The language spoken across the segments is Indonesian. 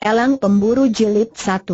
Elang Pemburu Jilid 1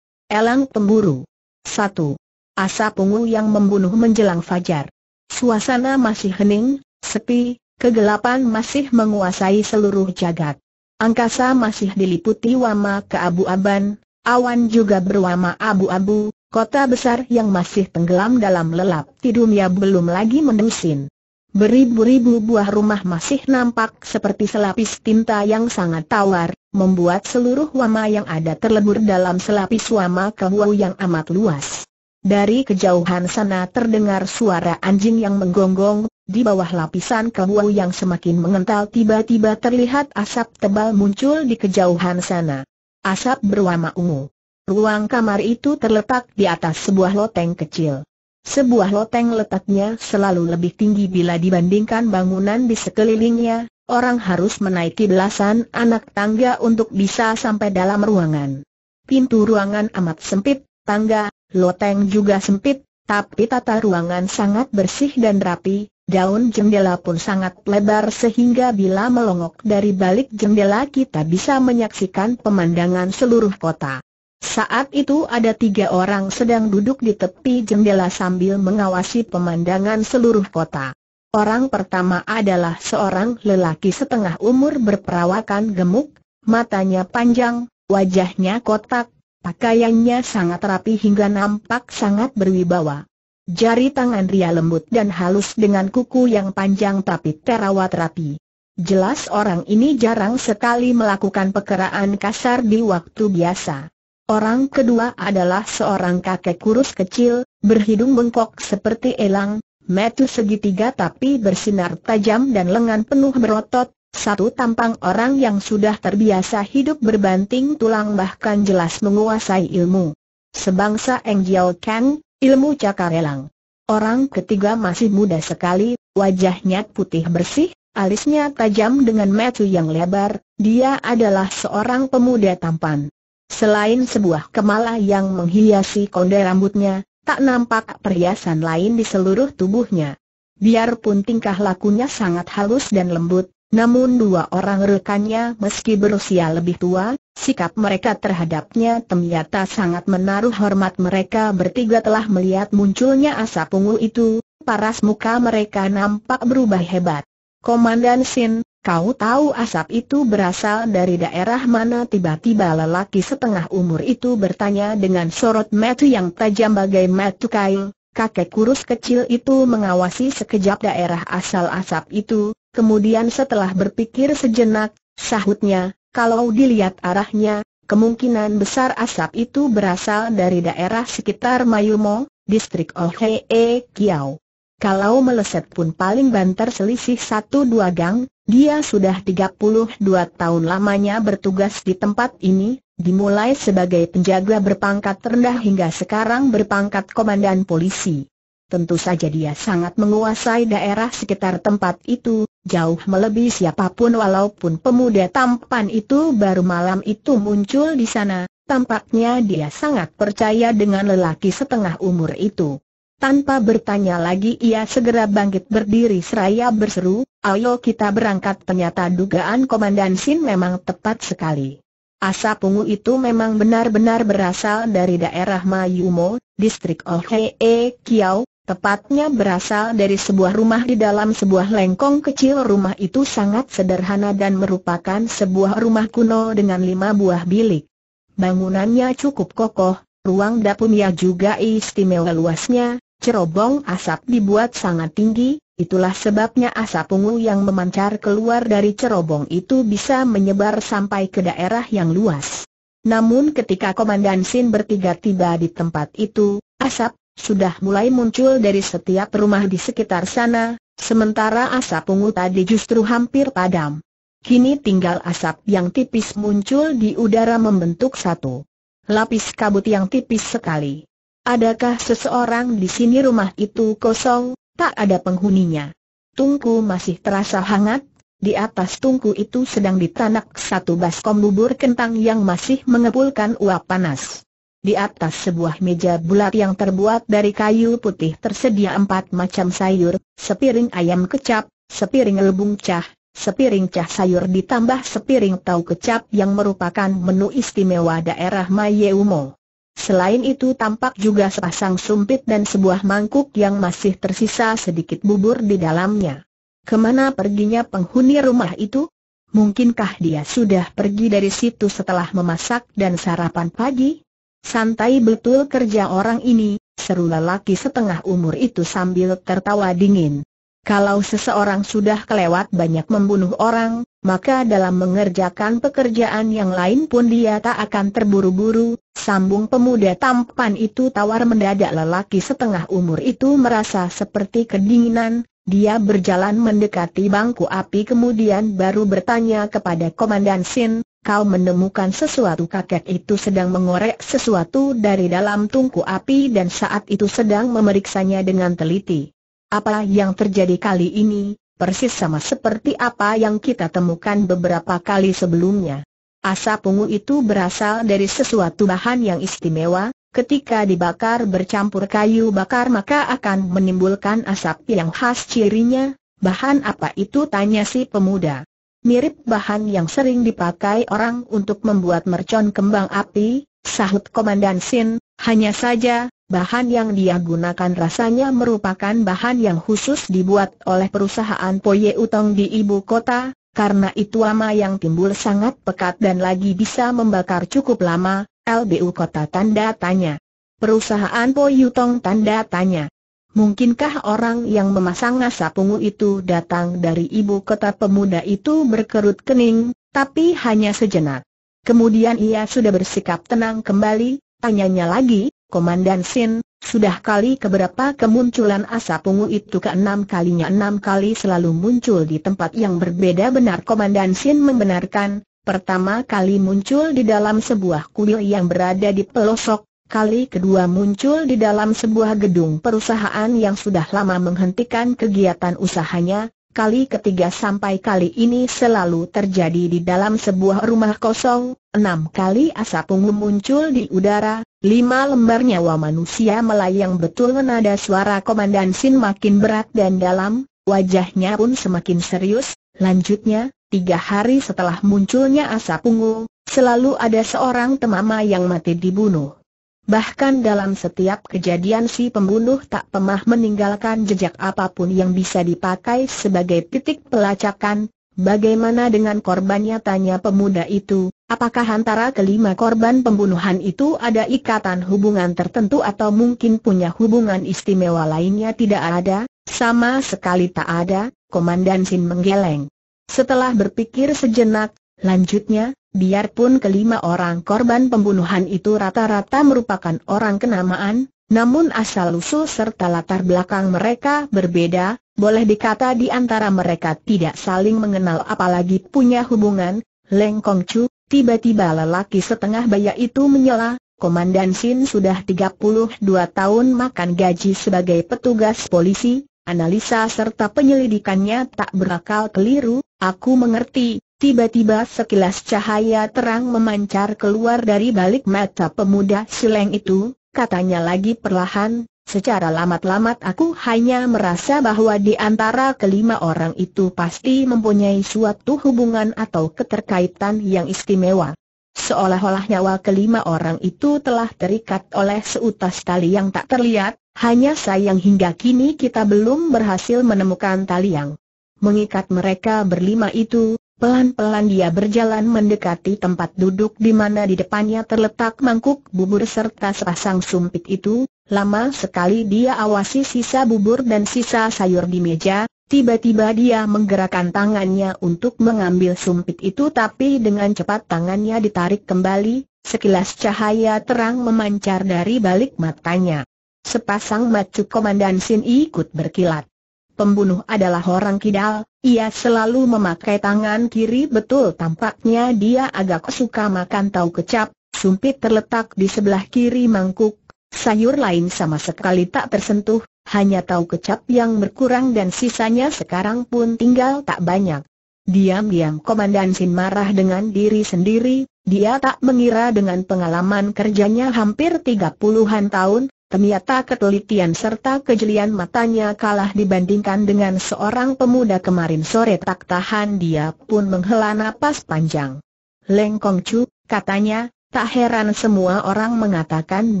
Elang Pemburu 1. Asap Pungu yang membunuh menjelang fajar Suasana masih hening, sepi, kegelapan masih menguasai seluruh jagat Angkasa masih diliputi wama keabu-aban, awan juga berwama abu-abu Kota besar yang masih tenggelam dalam lelap tidumnya belum lagi mendusin Beribu-ribu buah rumah masih nampak seperti selapis tinta yang sangat tawar, membuat seluruh wama yang ada terlebur dalam selapis wama kehuau yang amat luas. Dari kejauhan sana terdengar suara anjing yang menggonggong, di bawah lapisan kehuau yang semakin mengental tiba-tiba terlihat asap tebal muncul di kejauhan sana. Asap berwarna ungu. Ruang kamar itu terletak di atas sebuah loteng kecil. Sebuah loteng letaknya selalu lebih tinggi bila dibandingkan bangunan di sekelilingnya, orang harus menaiki belasan anak tangga untuk bisa sampai dalam ruangan. Pintu ruangan amat sempit, tangga, loteng juga sempit, tapi tata ruangan sangat bersih dan rapi, daun jendela pun sangat lebar sehingga bila melongok dari balik jendela kita bisa menyaksikan pemandangan seluruh kota. Saat itu ada tiga orang sedang duduk di tepi jendela sambil mengawasi pemandangan seluruh kota. Orang pertama adalah seorang lelaki setengah umur berperawakan gemuk, matanya panjang, wajahnya kotak, pakaiannya sangat rapi hingga nampak sangat berwibawa. Jari tangan Ria lembut dan halus dengan kuku yang panjang tapi terawat rapi. Jelas orang ini jarang sekali melakukan pekerjaan kasar di waktu biasa. Orang kedua adalah seorang kakek kurus kecil, berhidung bengkok seperti elang, metu segitiga tapi bersinar tajam dan lengan penuh berotot, satu tampang orang yang sudah terbiasa hidup berbanting tulang bahkan jelas menguasai ilmu. Sebangsa Eng Jiao Kang, ilmu cakar elang. Orang ketiga masih muda sekali, wajahnya putih bersih, alisnya tajam dengan metu yang lebar, dia adalah seorang pemuda tampan. Selain sebuah kemala yang menghiasi konde rambutnya, tak nampak perhiasan lain di seluruh tubuhnya. Biarpun tingkah lakunya sangat halus dan lembut, namun dua orang rekannya meski berusia lebih tua, sikap mereka terhadapnya ternyata sangat menaruh hormat mereka bertiga telah melihat munculnya asap ungu itu, paras muka mereka nampak berubah hebat. Komandan Sin, Kau tahu asap itu berasal dari daerah mana tiba-tiba lelaki setengah umur itu bertanya dengan sorot mata yang tajam bagai mata kail. Kakek kurus kecil itu mengawasi sekejap daerah asal asap itu, kemudian setelah berpikir sejenak, sahutnya, kalau dilihat arahnya, kemungkinan besar asap itu berasal dari daerah sekitar Mayumo, distrik Ohe Kiao. Kalau meleset pun paling banter selisih satu dua gang, dia sudah 32 tahun lamanya bertugas di tempat ini, dimulai sebagai penjaga berpangkat rendah hingga sekarang berpangkat komandan polisi. Tentu saja dia sangat menguasai daerah sekitar tempat itu, jauh melebihi siapapun walaupun pemuda tampan itu baru malam itu muncul di sana, tampaknya dia sangat percaya dengan lelaki setengah umur itu. Tanpa bertanya lagi ia segera bangkit berdiri seraya berseru, ayo kita berangkat ternyata dugaan Komandan Sin memang tepat sekali. Asap ungu itu memang benar-benar berasal dari daerah Mayumo, distrik Ohee Kiau, tepatnya berasal dari sebuah rumah di dalam sebuah lengkong kecil rumah itu sangat sederhana dan merupakan sebuah rumah kuno dengan lima buah bilik. Bangunannya cukup kokoh, ruang dapurnya juga istimewa luasnya, cerobong asap dibuat sangat tinggi, itulah sebabnya asap ungu yang memancar keluar dari cerobong itu bisa menyebar sampai ke daerah yang luas. Namun ketika Komandan Sin bertiga tiba di tempat itu, asap sudah mulai muncul dari setiap rumah di sekitar sana, sementara asap ungu tadi justru hampir padam. Kini tinggal asap yang tipis muncul di udara membentuk satu lapis kabut yang tipis sekali. Adakah seseorang di sini rumah itu kosong, tak ada penghuninya? Tungku masih terasa hangat, di atas tungku itu sedang ditanak satu baskom bubur kentang yang masih mengepulkan uap panas. Di atas sebuah meja bulat yang terbuat dari kayu putih tersedia empat macam sayur, sepiring ayam kecap, sepiring lebung cah, sepiring cah sayur ditambah sepiring tau kecap yang merupakan menu istimewa daerah Mayeumo. Selain itu tampak juga sepasang sumpit dan sebuah mangkuk yang masih tersisa sedikit bubur di dalamnya. Kemana perginya penghuni rumah itu? Mungkinkah dia sudah pergi dari situ setelah memasak dan sarapan pagi? Santai betul kerja orang ini, seru lelaki setengah umur itu sambil tertawa dingin. Kalau seseorang sudah kelewat banyak membunuh orang, maka dalam mengerjakan pekerjaan yang lain pun dia tak akan terburu-buru, sambung pemuda tampan itu tawar mendadak lelaki setengah umur itu merasa seperti kedinginan, dia berjalan mendekati bangku api kemudian baru bertanya kepada Komandan Sin, kau menemukan sesuatu kakek itu sedang mengorek sesuatu dari dalam tungku api dan saat itu sedang memeriksanya dengan teliti. Apa yang terjadi kali ini, persis sama seperti apa yang kita temukan beberapa kali sebelumnya. Asap ungu itu berasal dari sesuatu bahan yang istimewa, ketika dibakar bercampur kayu bakar maka akan menimbulkan asap yang khas cirinya, bahan apa itu tanya si pemuda. Mirip bahan yang sering dipakai orang untuk membuat mercon kembang api, sahut Komandan Sin, hanya saja, Bahan yang dia gunakan rasanya merupakan bahan yang khusus dibuat oleh perusahaan Poye Utong di ibu kota, karena itu lama yang timbul sangat pekat dan lagi bisa membakar cukup lama, LBU kota tanda tanya. Perusahaan Poye Utong tanda tanya. Mungkinkah orang yang memasang asap ungu itu datang dari ibu kota pemuda itu berkerut kening, tapi hanya sejenak. Kemudian ia sudah bersikap tenang kembali, tanyanya lagi, Komandan Sin, sudah kali keberapa kemunculan asap ungu itu keenam kalinya enam kali selalu muncul di tempat yang berbeda benar Komandan Sin membenarkan, pertama kali muncul di dalam sebuah kuil yang berada di pelosok, kali kedua muncul di dalam sebuah gedung perusahaan yang sudah lama menghentikan kegiatan usahanya, kali ketiga sampai kali ini selalu terjadi di dalam sebuah rumah kosong, enam kali asap ungu muncul di udara, lima lembar nyawa manusia melayang betul nada suara Komandan Sin makin berat dan dalam, wajahnya pun semakin serius, lanjutnya, tiga hari setelah munculnya asap ungu, selalu ada seorang temama yang mati dibunuh. Bahkan dalam setiap kejadian si pembunuh tak pernah meninggalkan jejak apapun yang bisa dipakai sebagai titik pelacakan, bagaimana dengan korbannya tanya pemuda itu, apakah antara kelima korban pembunuhan itu ada ikatan hubungan tertentu atau mungkin punya hubungan istimewa lainnya tidak ada, sama sekali tak ada, Komandan Sin menggeleng. Setelah berpikir sejenak, lanjutnya, Biarpun kelima orang korban pembunuhan itu rata-rata merupakan orang kenamaan, namun asal-usul serta latar belakang mereka berbeda, boleh dikata di antara mereka tidak saling mengenal apalagi punya hubungan, Leng Kong Chu, tiba-tiba lelaki setengah baya itu menyela, Komandan Sin sudah 32 tahun makan gaji sebagai petugas polisi, analisa serta penyelidikannya tak berakal keliru, aku mengerti, Tiba-tiba sekilas cahaya terang memancar keluar dari balik mata pemuda sileng itu, katanya lagi perlahan, secara lamat-lamat aku hanya merasa bahwa di antara kelima orang itu pasti mempunyai suatu hubungan atau keterkaitan yang istimewa. Seolah-olah nyawa kelima orang itu telah terikat oleh seutas tali yang tak terlihat, hanya sayang hingga kini kita belum berhasil menemukan tali yang mengikat mereka berlima itu, Pelan-pelan dia berjalan mendekati tempat duduk di mana di depannya terletak mangkuk bubur serta sepasang sumpit itu, lama sekali dia awasi sisa bubur dan sisa sayur di meja, tiba-tiba dia menggerakkan tangannya untuk mengambil sumpit itu tapi dengan cepat tangannya ditarik kembali, sekilas cahaya terang memancar dari balik matanya. Sepasang macu komandan Sin ikut berkilat. Pembunuh adalah orang kidal, ia selalu memakai tangan kiri betul tampaknya dia agak suka makan tahu kecap, sumpit terletak di sebelah kiri mangkuk, sayur lain sama sekali tak tersentuh, hanya tahu kecap yang berkurang dan sisanya sekarang pun tinggal tak banyak. Diam-diam Komandan Sin marah dengan diri sendiri, dia tak mengira dengan pengalaman kerjanya hampir tiga puluhan tahun, Ternyata ketelitian serta kejelian matanya kalah dibandingkan dengan seorang pemuda kemarin sore tak tahan dia pun menghela napas panjang. Leng Kong Chu, katanya, tak heran semua orang mengatakan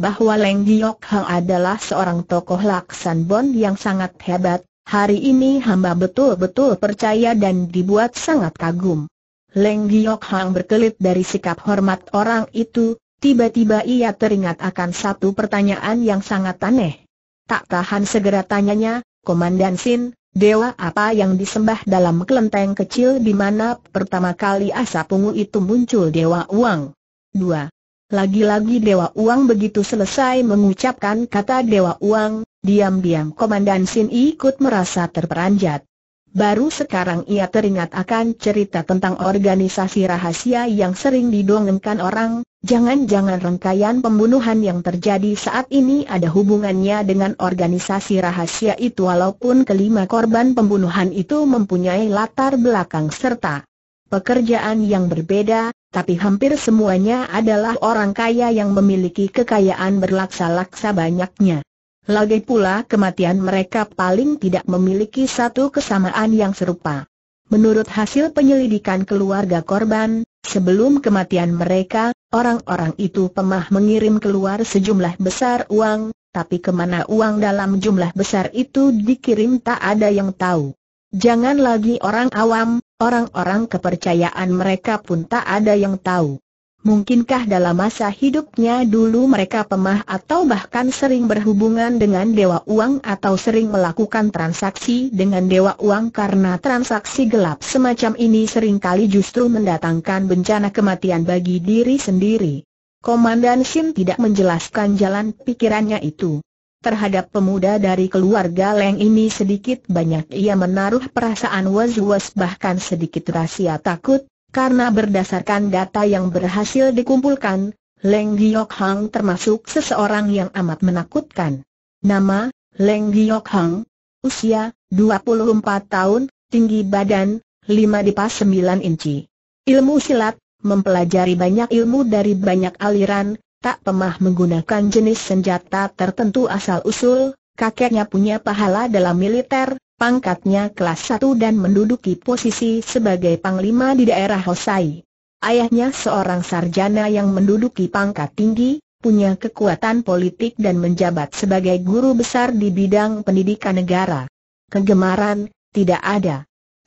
bahwa Leng Giok Hang adalah seorang tokoh laksan bon yang sangat hebat, hari ini hamba betul-betul percaya dan dibuat sangat kagum. Leng Giok Hang berkelit dari sikap hormat orang itu, Tiba-tiba ia teringat akan satu pertanyaan yang sangat aneh. Tak tahan segera tanyanya, Komandan Sin, dewa apa yang disembah dalam kelenteng kecil di mana pertama kali asap ungu itu muncul dewa uang? 2. Lagi-lagi dewa uang begitu selesai mengucapkan kata dewa uang, diam-diam Komandan Sin ikut merasa terperanjat. Baru sekarang ia teringat akan cerita tentang organisasi rahasia yang sering didongengkan orang, Jangan-jangan rangkaian pembunuhan yang terjadi saat ini ada hubungannya dengan organisasi rahasia itu walaupun kelima korban pembunuhan itu mempunyai latar belakang serta pekerjaan yang berbeda, tapi hampir semuanya adalah orang kaya yang memiliki kekayaan berlaksa-laksa banyaknya. Lagi pula kematian mereka paling tidak memiliki satu kesamaan yang serupa. Menurut hasil penyelidikan keluarga korban, sebelum kematian mereka, Orang-orang itu pemah mengirim keluar sejumlah besar uang, tapi kemana uang dalam jumlah besar itu dikirim tak ada yang tahu. Jangan lagi orang awam, orang-orang kepercayaan mereka pun tak ada yang tahu. Mungkinkah dalam masa hidupnya dulu mereka pemah atau bahkan sering berhubungan dengan dewa uang atau sering melakukan transaksi dengan dewa uang karena transaksi gelap semacam ini sering kali justru mendatangkan bencana kematian bagi diri sendiri. Komandan Shin tidak menjelaskan jalan pikirannya itu. Terhadap pemuda dari keluarga Leng ini sedikit banyak ia menaruh perasaan was-was bahkan sedikit rahasia takut, karena berdasarkan data yang berhasil dikumpulkan, Leng Giok Hang termasuk seseorang yang amat menakutkan. Nama, Leng Giok Hang, usia, 24 tahun, tinggi badan, 5 dipas 9 inci. Ilmu silat, mempelajari banyak ilmu dari banyak aliran, tak pernah menggunakan jenis senjata tertentu asal-usul, kakeknya punya pahala dalam militer, pangkatnya kelas 1 dan menduduki posisi sebagai panglima di daerah Hosai. Ayahnya seorang sarjana yang menduduki pangkat tinggi, punya kekuatan politik dan menjabat sebagai guru besar di bidang pendidikan negara. Kegemaran, tidak ada.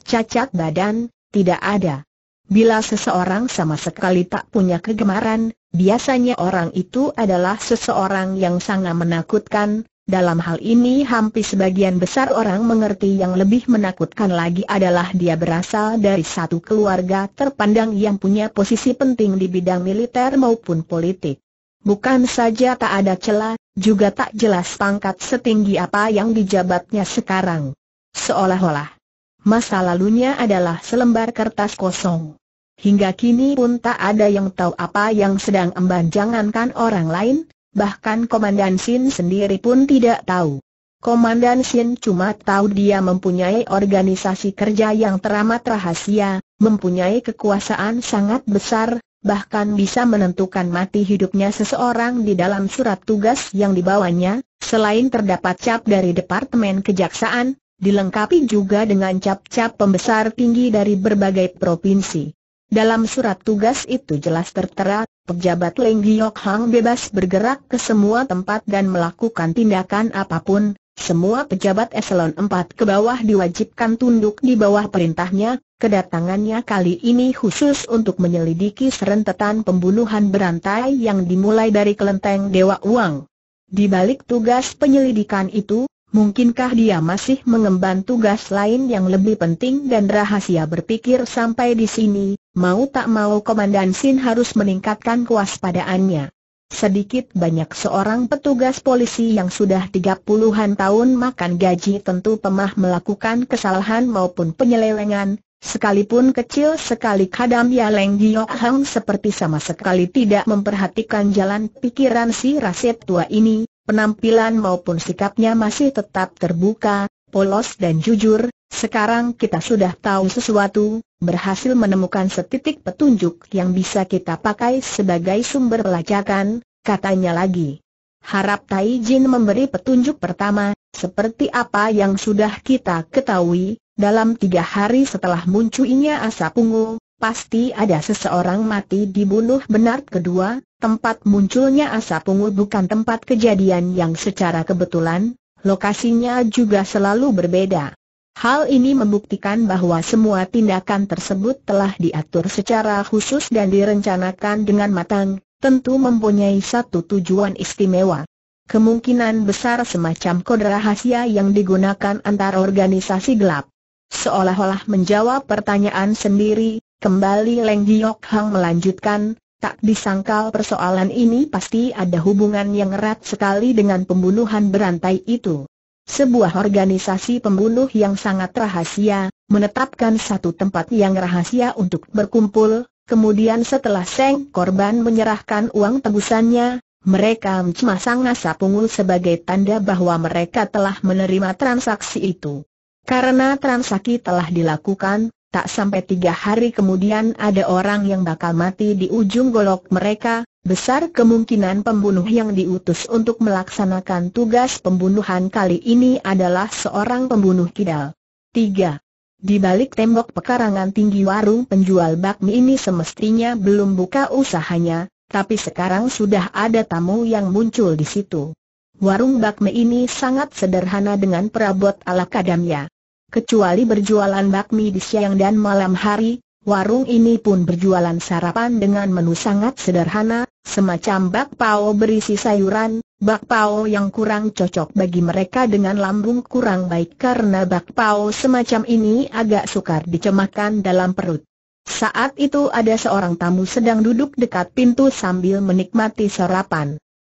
Cacat badan, tidak ada. Bila seseorang sama sekali tak punya kegemaran, biasanya orang itu adalah seseorang yang sangat menakutkan, dalam hal ini hampir sebagian besar orang mengerti yang lebih menakutkan lagi adalah dia berasal dari satu keluarga terpandang yang punya posisi penting di bidang militer maupun politik. Bukan saja tak ada celah, juga tak jelas pangkat setinggi apa yang dijabatnya sekarang. Seolah-olah masa lalunya adalah selembar kertas kosong. Hingga kini pun tak ada yang tahu apa yang sedang emban jangankan orang lain, bahkan Komandan Sin sendiri pun tidak tahu. Komandan Shin cuma tahu dia mempunyai organisasi kerja yang teramat rahasia, mempunyai kekuasaan sangat besar, bahkan bisa menentukan mati hidupnya seseorang di dalam surat tugas yang dibawanya, selain terdapat cap dari Departemen Kejaksaan, dilengkapi juga dengan cap-cap pembesar tinggi dari berbagai provinsi. Dalam surat tugas itu jelas tertera, pejabat Leng Giok Hang bebas bergerak ke semua tempat dan melakukan tindakan apapun, semua pejabat eselon 4 ke bawah diwajibkan tunduk di bawah perintahnya, kedatangannya kali ini khusus untuk menyelidiki serentetan pembunuhan berantai yang dimulai dari kelenteng Dewa Uang. Di balik tugas penyelidikan itu, Mungkinkah dia masih mengemban tugas lain yang lebih penting dan rahasia berpikir sampai di sini, Mau tak mau Komandan Sin harus meningkatkan kewaspadaannya. Sedikit banyak seorang petugas polisi yang sudah tiga puluhan tahun makan gaji tentu pemah melakukan kesalahan maupun penyelewengan, sekalipun kecil sekali kadam Ya Leng Gio Hang seperti sama sekali tidak memperhatikan jalan pikiran si Rasep tua ini, penampilan maupun sikapnya masih tetap terbuka, polos dan jujur, sekarang kita sudah tahu sesuatu, berhasil menemukan setitik petunjuk yang bisa kita pakai sebagai sumber pelacakan, katanya lagi. Harap Tai Jin memberi petunjuk pertama, seperti apa yang sudah kita ketahui, dalam tiga hari setelah munculnya asap ungu, pasti ada seseorang mati dibunuh benar kedua, tempat munculnya asap ungu bukan tempat kejadian yang secara kebetulan, lokasinya juga selalu berbeda. Hal ini membuktikan bahwa semua tindakan tersebut telah diatur secara khusus dan direncanakan dengan matang, tentu mempunyai satu tujuan istimewa. Kemungkinan besar semacam kode rahasia yang digunakan antar organisasi gelap. Seolah-olah menjawab pertanyaan sendiri, kembali Leng Giok Hang melanjutkan, Tak disangkal persoalan ini pasti ada hubungan yang erat sekali dengan pembunuhan berantai itu. Sebuah organisasi pembunuh yang sangat rahasia, menetapkan satu tempat yang rahasia untuk berkumpul, kemudian setelah Seng korban menyerahkan uang tebusannya, mereka mencemasang nasa pungul sebagai tanda bahwa mereka telah menerima transaksi itu. Karena transaksi telah dilakukan, Tak sampai tiga hari kemudian ada orang yang bakal mati di ujung golok mereka, besar kemungkinan pembunuh yang diutus untuk melaksanakan tugas pembunuhan kali ini adalah seorang pembunuh kidal. 3. Di balik tembok pekarangan tinggi warung penjual bakmi ini semestinya belum buka usahanya, tapi sekarang sudah ada tamu yang muncul di situ. Warung bakmi ini sangat sederhana dengan perabot ala kadamnya. Kecuali berjualan bakmi di siang dan malam hari, warung ini pun berjualan sarapan dengan menu sangat sederhana, semacam bakpao berisi sayuran, bakpao yang kurang cocok bagi mereka dengan lambung kurang baik karena bakpao semacam ini agak sukar dicemakan dalam perut. Saat itu ada seorang tamu sedang duduk dekat pintu sambil menikmati sarapan.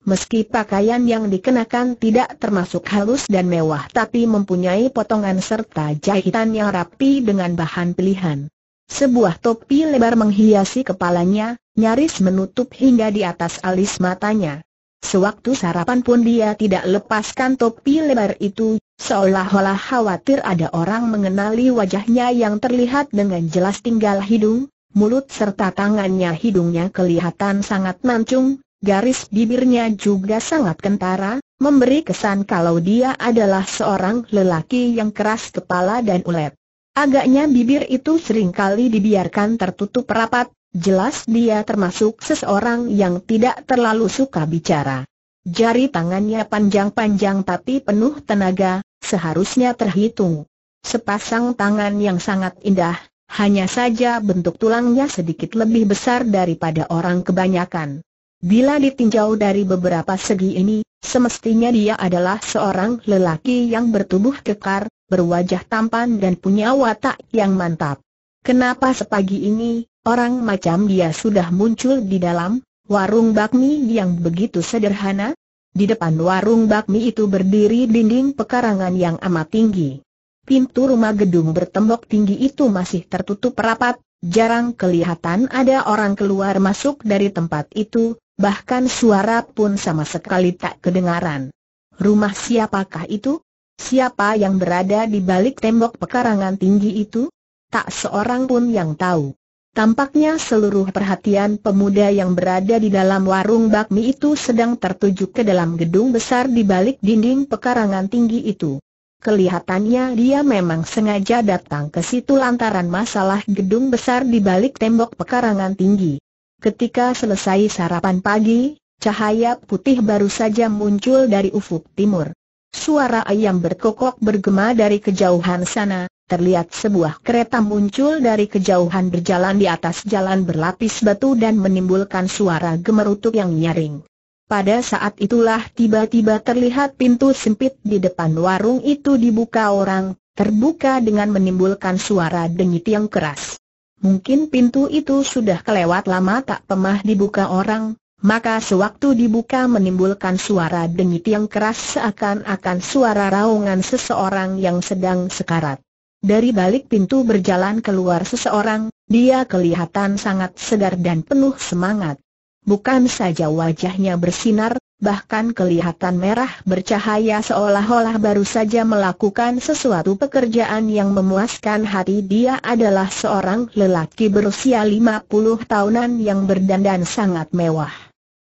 Meski pakaian yang dikenakan tidak termasuk halus dan mewah tapi mempunyai potongan serta jahitan yang rapi dengan bahan pilihan. Sebuah topi lebar menghiasi kepalanya, nyaris menutup hingga di atas alis matanya. Sewaktu sarapan pun dia tidak lepaskan topi lebar itu, seolah-olah khawatir ada orang mengenali wajahnya yang terlihat dengan jelas tinggal hidung, mulut serta tangannya hidungnya kelihatan sangat mancung, garis bibirnya juga sangat kentara, memberi kesan kalau dia adalah seorang lelaki yang keras kepala dan ulet. Agaknya bibir itu sering kali dibiarkan tertutup rapat, jelas dia termasuk seseorang yang tidak terlalu suka bicara. Jari tangannya panjang-panjang tapi penuh tenaga, seharusnya terhitung. Sepasang tangan yang sangat indah, hanya saja bentuk tulangnya sedikit lebih besar daripada orang kebanyakan. Bila ditinjau dari beberapa segi ini, semestinya dia adalah seorang lelaki yang bertubuh kekar, berwajah tampan dan punya watak yang mantap. Kenapa sepagi ini, orang macam dia sudah muncul di dalam warung bakmi yang begitu sederhana? Di depan warung bakmi itu berdiri dinding pekarangan yang amat tinggi. Pintu rumah gedung bertembok tinggi itu masih tertutup rapat, Jarang kelihatan ada orang keluar masuk dari tempat itu, Bahkan suara pun sama sekali tak kedengaran. Rumah siapakah itu? Siapa yang berada di balik tembok pekarangan tinggi itu? Tak seorang pun yang tahu. Tampaknya seluruh perhatian pemuda yang berada di dalam warung bakmi itu sedang tertuju ke dalam gedung besar di balik dinding pekarangan tinggi itu. Kelihatannya dia memang sengaja datang ke situ lantaran masalah gedung besar di balik tembok pekarangan tinggi. Ketika selesai sarapan pagi, cahaya putih baru saja muncul dari ufuk timur. Suara ayam berkokok bergema dari kejauhan sana, terlihat sebuah kereta muncul dari kejauhan berjalan di atas jalan berlapis batu dan menimbulkan suara gemerutuk yang nyaring. Pada saat itulah tiba-tiba terlihat pintu sempit di depan warung itu dibuka orang, terbuka dengan menimbulkan suara denyut yang keras. Mungkin pintu itu sudah kelewat lama tak pemah dibuka orang, maka sewaktu dibuka menimbulkan suara dengit yang keras seakan-akan suara raungan seseorang yang sedang sekarat. Dari balik pintu berjalan keluar seseorang, dia kelihatan sangat segar dan penuh semangat. Bukan saja wajahnya bersinar, bahkan kelihatan merah bercahaya seolah-olah baru saja melakukan sesuatu pekerjaan yang memuaskan hati dia adalah seorang lelaki berusia 50 tahunan yang berdandan sangat mewah.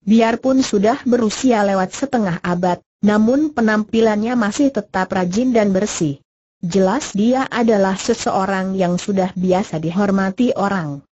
Biarpun sudah berusia lewat setengah abad, namun penampilannya masih tetap rajin dan bersih. Jelas dia adalah seseorang yang sudah biasa dihormati orang.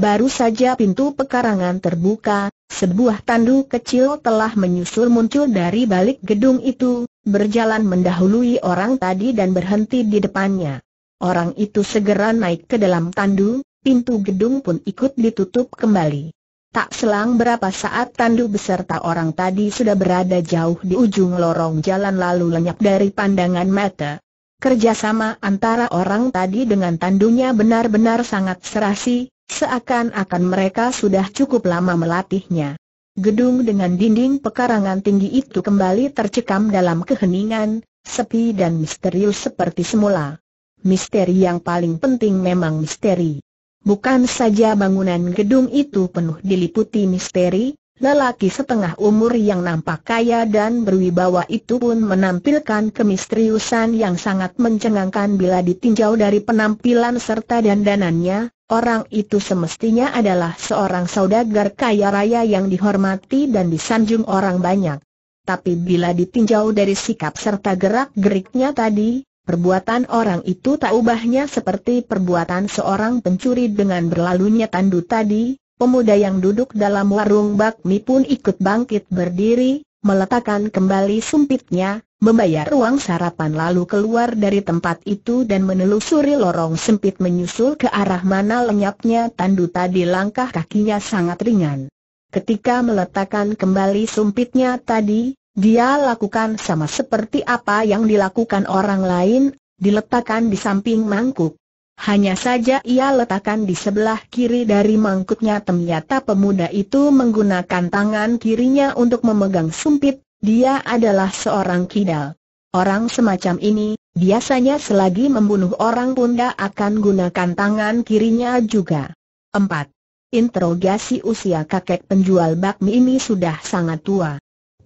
Baru saja pintu pekarangan terbuka, sebuah tandu kecil telah menyusul muncul dari balik gedung itu, berjalan mendahului orang tadi dan berhenti di depannya. Orang itu segera naik ke dalam tandu, pintu gedung pun ikut ditutup kembali. Tak selang berapa saat tandu beserta orang tadi sudah berada jauh di ujung lorong jalan lalu lenyap dari pandangan mata. Kerjasama antara orang tadi dengan tandunya benar-benar sangat serasi, Seakan-akan mereka sudah cukup lama melatihnya. Gedung dengan dinding pekarangan tinggi itu kembali tercekam dalam keheningan, sepi dan misterius seperti semula. Misteri yang paling penting memang misteri. Bukan saja bangunan gedung itu penuh diliputi misteri, lelaki setengah umur yang nampak kaya dan berwibawa itu pun menampilkan kemisteriusan yang sangat mencengangkan bila ditinjau dari penampilan serta dandanannya, Orang itu semestinya adalah seorang saudagar kaya raya yang dihormati dan disanjung orang banyak. Tapi bila ditinjau dari sikap serta gerak-geriknya tadi, perbuatan orang itu tak ubahnya seperti perbuatan seorang pencuri dengan berlalunya tandu tadi, pemuda yang duduk dalam warung bakmi pun ikut bangkit berdiri, meletakkan kembali sumpitnya, membayar ruang sarapan lalu keluar dari tempat itu dan menelusuri lorong sempit menyusul ke arah mana lenyapnya Tandu tadi langkah kakinya sangat ringan. Ketika meletakkan kembali sumpitnya tadi, dia lakukan sama seperti apa yang dilakukan orang lain, diletakkan di samping mangkuk. Hanya saja ia letakkan di sebelah kiri dari mangkuknya ternyata pemuda itu menggunakan tangan kirinya untuk memegang sumpit, dia adalah seorang kidal. Orang semacam ini, biasanya selagi membunuh orang punda akan gunakan tangan kirinya juga. 4. Interogasi usia kakek penjual bakmi ini sudah sangat tua.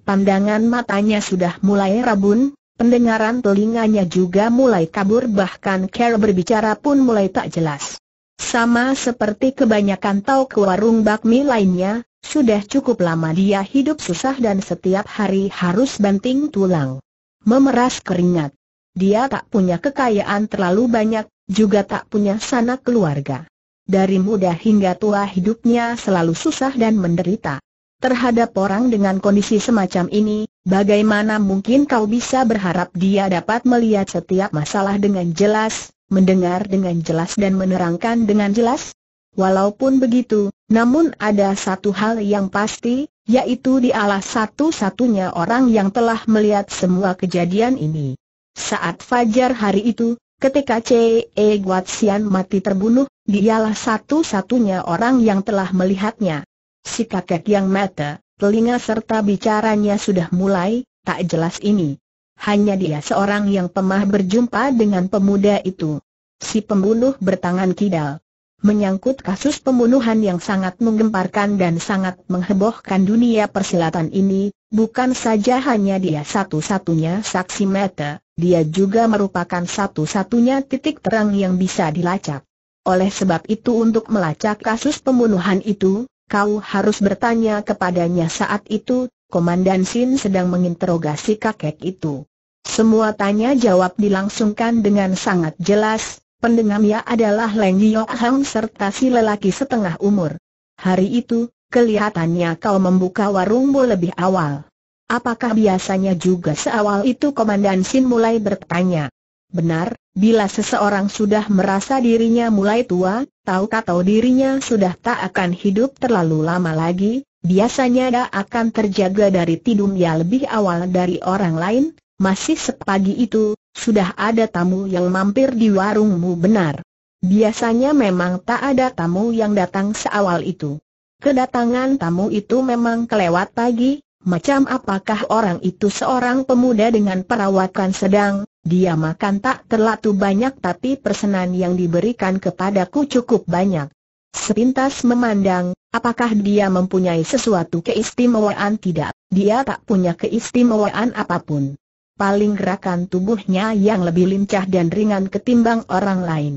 Pandangan matanya sudah mulai rabun, pendengaran telinganya juga mulai kabur bahkan cara berbicara pun mulai tak jelas. Sama seperti kebanyakan tau ke warung bakmi lainnya, sudah cukup lama dia hidup susah dan setiap hari harus banting tulang. Memeras keringat. Dia tak punya kekayaan terlalu banyak, juga tak punya sanak keluarga. Dari muda hingga tua hidupnya selalu susah dan menderita. Terhadap orang dengan kondisi semacam ini, Bagaimana mungkin kau bisa berharap dia dapat melihat setiap masalah dengan jelas, mendengar dengan jelas dan menerangkan dengan jelas? Walaupun begitu, namun ada satu hal yang pasti, yaitu dialah satu-satunya orang yang telah melihat semua kejadian ini. Saat fajar hari itu, ketika C.E. Guatsian mati terbunuh, dialah satu-satunya orang yang telah melihatnya. Si kakek yang mata, telinga serta bicaranya sudah mulai, tak jelas ini. Hanya dia seorang yang pemah berjumpa dengan pemuda itu. Si pembunuh bertangan kidal. Menyangkut kasus pembunuhan yang sangat menggemparkan dan sangat menghebohkan dunia persilatan ini, bukan saja hanya dia satu-satunya saksi mata, dia juga merupakan satu-satunya titik terang yang bisa dilacak. Oleh sebab itu untuk melacak kasus pembunuhan itu, Kau harus bertanya kepadanya saat itu, Komandan Sin sedang menginterogasi kakek itu. Semua tanya jawab dilangsungkan dengan sangat jelas, pendengamnya adalah Leng Yok Hang serta si lelaki setengah umur. Hari itu, kelihatannya kau membuka warungmu lebih awal. Apakah biasanya juga seawal itu Komandan Sin mulai bertanya? Benar, bila seseorang sudah merasa dirinya mulai tua, tahu atau dirinya sudah tak akan hidup terlalu lama lagi, biasanya dia akan terjaga dari tidum yang lebih awal dari orang lain, masih sepagi itu, sudah ada tamu yang mampir di warungmu benar. Biasanya memang tak ada tamu yang datang seawal itu. Kedatangan tamu itu memang kelewat pagi, macam apakah orang itu seorang pemuda dengan perawakan sedang, dia makan tak terlalu banyak tapi persenan yang diberikan kepadaku cukup banyak. Sepintas memandang, apakah dia mempunyai sesuatu keistimewaan tidak, dia tak punya keistimewaan apapun. Paling gerakan tubuhnya yang lebih lincah dan ringan ketimbang orang lain.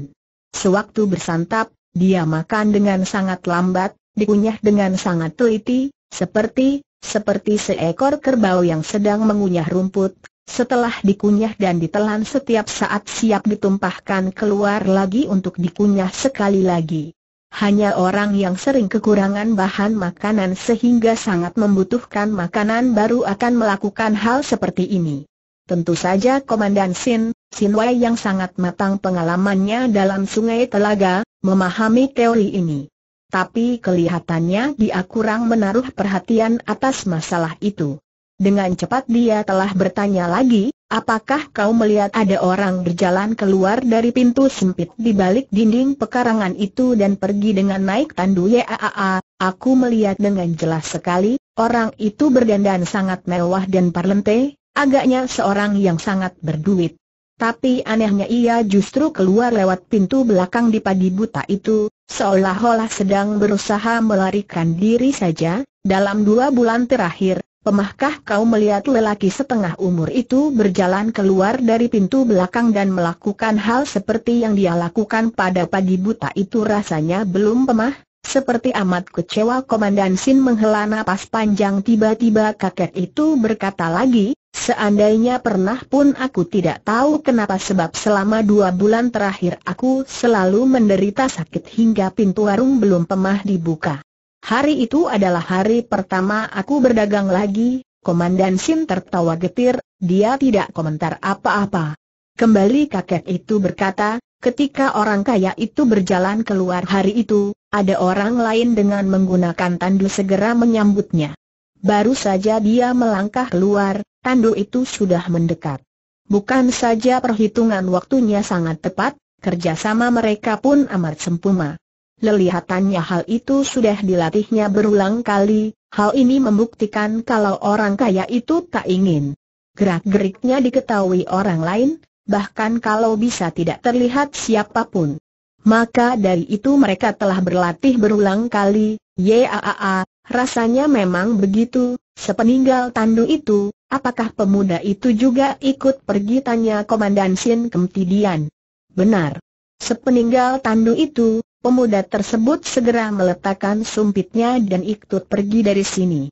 Sewaktu bersantap, dia makan dengan sangat lambat, dikunyah dengan sangat teliti, seperti, seperti seekor kerbau yang sedang mengunyah rumput, setelah dikunyah dan ditelan setiap saat siap ditumpahkan keluar lagi untuk dikunyah sekali lagi. Hanya orang yang sering kekurangan bahan makanan sehingga sangat membutuhkan makanan baru akan melakukan hal seperti ini. Tentu saja Komandan Sin, Sin Wei yang sangat matang pengalamannya dalam sungai telaga, memahami teori ini. Tapi kelihatannya dia kurang menaruh perhatian atas masalah itu. Dengan cepat dia telah bertanya lagi, apakah kau melihat ada orang berjalan keluar dari pintu sempit di balik dinding pekarangan itu dan pergi dengan naik tandu YAAA? Aku melihat dengan jelas sekali, orang itu berdandan sangat mewah dan parlente, agaknya seorang yang sangat berduit. Tapi anehnya ia justru keluar lewat pintu belakang di padi buta itu, seolah-olah sedang berusaha melarikan diri saja, dalam dua bulan terakhir, Pemahkah kau melihat lelaki setengah umur itu berjalan keluar dari pintu belakang dan melakukan hal seperti yang dia lakukan pada pagi buta itu rasanya belum pemah? Seperti amat kecewa Komandan Sin menghela napas panjang tiba-tiba kakek itu berkata lagi, seandainya pernah pun aku tidak tahu kenapa sebab selama dua bulan terakhir aku selalu menderita sakit hingga pintu warung belum pemah dibuka. Hari itu adalah hari pertama aku berdagang lagi, Komandan Sin tertawa getir, dia tidak komentar apa-apa. Kembali kakek itu berkata, ketika orang kaya itu berjalan keluar hari itu, ada orang lain dengan menggunakan tandu segera menyambutnya. Baru saja dia melangkah keluar, tandu itu sudah mendekat. Bukan saja perhitungan waktunya sangat tepat, kerjasama mereka pun amat sempurna. Lelihatannya hal itu sudah dilatihnya berulang kali, hal ini membuktikan kalau orang kaya itu tak ingin. Gerak-geriknya diketahui orang lain, bahkan kalau bisa tidak terlihat siapapun. Maka dari itu mereka telah berlatih berulang kali, yaaa, rasanya memang begitu, sepeninggal tandu itu, Apakah pemuda itu juga ikut pergi tanya Komandan Sin Kemtidian? Benar. Sepeninggal Tandu itu, Pemuda tersebut segera meletakkan sumpitnya dan ikut pergi dari sini.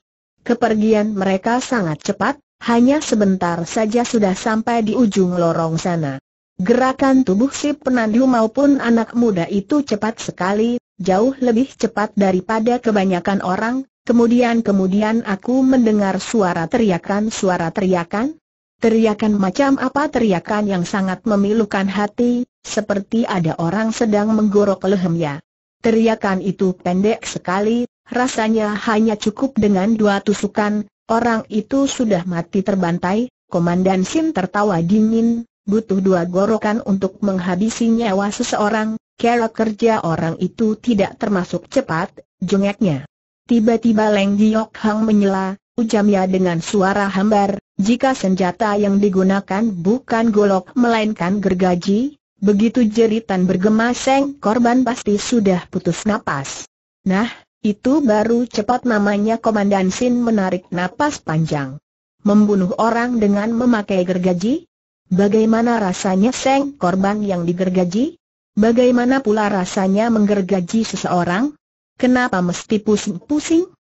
Kepergian mereka sangat cepat, hanya sebentar saja sudah sampai di ujung lorong sana. Gerakan tubuh si penandu maupun anak muda itu cepat sekali, jauh lebih cepat daripada kebanyakan orang, Kemudian-kemudian aku mendengar suara teriakan-suara teriakan, Teriakan macam apa teriakan yang sangat memilukan hati, seperti ada orang sedang menggorok lehernya. Teriakan itu pendek sekali, rasanya hanya cukup dengan dua tusukan, orang itu sudah mati terbantai, Komandan Sim tertawa dingin, butuh dua gorokan untuk menghabisi nyawa seseorang, kera kerja orang itu tidak termasuk cepat, jengeknya. Tiba-tiba Leng Giok Hang menyela, ujamnya dengan suara hambar, jika senjata yang digunakan bukan golok melainkan gergaji, begitu jeritan bergema seng korban pasti sudah putus napas. Nah, itu baru cepat namanya Komandan Sin menarik napas panjang. Membunuh orang dengan memakai gergaji? Bagaimana rasanya seng korban yang digergaji? Bagaimana pula rasanya menggergaji seseorang? Kenapa mesti pusing-pusing?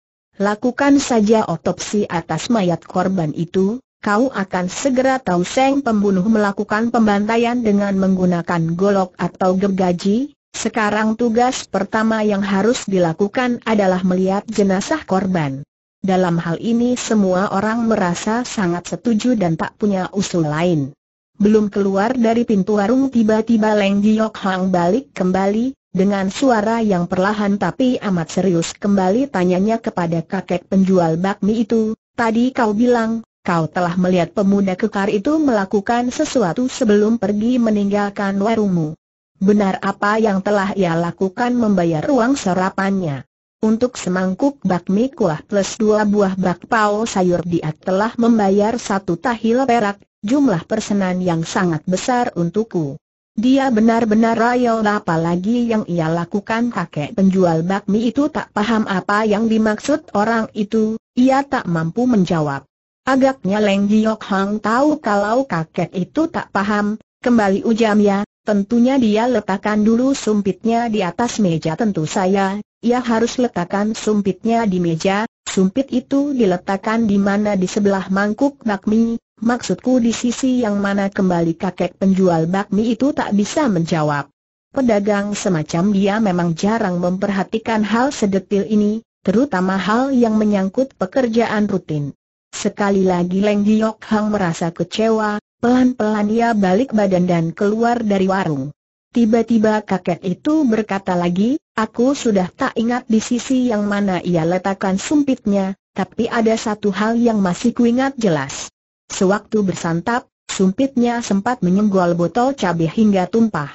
lakukan saja otopsi atas mayat korban itu, kau akan segera tahu Seng pembunuh melakukan pembantaian dengan menggunakan golok atau gergaji. Sekarang tugas pertama yang harus dilakukan adalah melihat jenazah korban. Dalam hal ini semua orang merasa sangat setuju dan tak punya usul lain. Belum keluar dari pintu warung tiba-tiba Leng Giok Hang balik kembali, dengan suara yang perlahan tapi amat serius kembali tanyanya kepada kakek penjual bakmi itu, tadi kau bilang, kau telah melihat pemuda kekar itu melakukan sesuatu sebelum pergi meninggalkan warungmu. Benar apa yang telah ia lakukan membayar ruang sarapannya. Untuk semangkuk bakmi kuah plus dua buah bakpao sayur dia telah membayar satu tahil perak, jumlah persenan yang sangat besar untukku. Dia benar-benar rayol apalagi yang ia lakukan kakek penjual bakmi itu tak paham apa yang dimaksud orang itu, ia tak mampu menjawab. Agaknya Leng Giok Hang tahu kalau kakek itu tak paham, kembali ujam ya. tentunya dia letakkan dulu sumpitnya di atas meja tentu saya, ia harus letakkan sumpitnya di meja, sumpit itu diletakkan di mana di sebelah mangkuk bakmi, Maksudku di sisi yang mana kembali kakek penjual bakmi itu tak bisa menjawab. Pedagang semacam dia memang jarang memperhatikan hal sedetil ini, terutama hal yang menyangkut pekerjaan rutin. Sekali lagi Leng Giok Hang merasa kecewa, pelan-pelan ia balik badan dan keluar dari warung. Tiba-tiba kakek itu berkata lagi, aku sudah tak ingat di sisi yang mana ia letakkan sumpitnya, tapi ada satu hal yang masih kuingat jelas. Sewaktu bersantap, sumpitnya sempat menyenggol botol cabai hingga tumpah.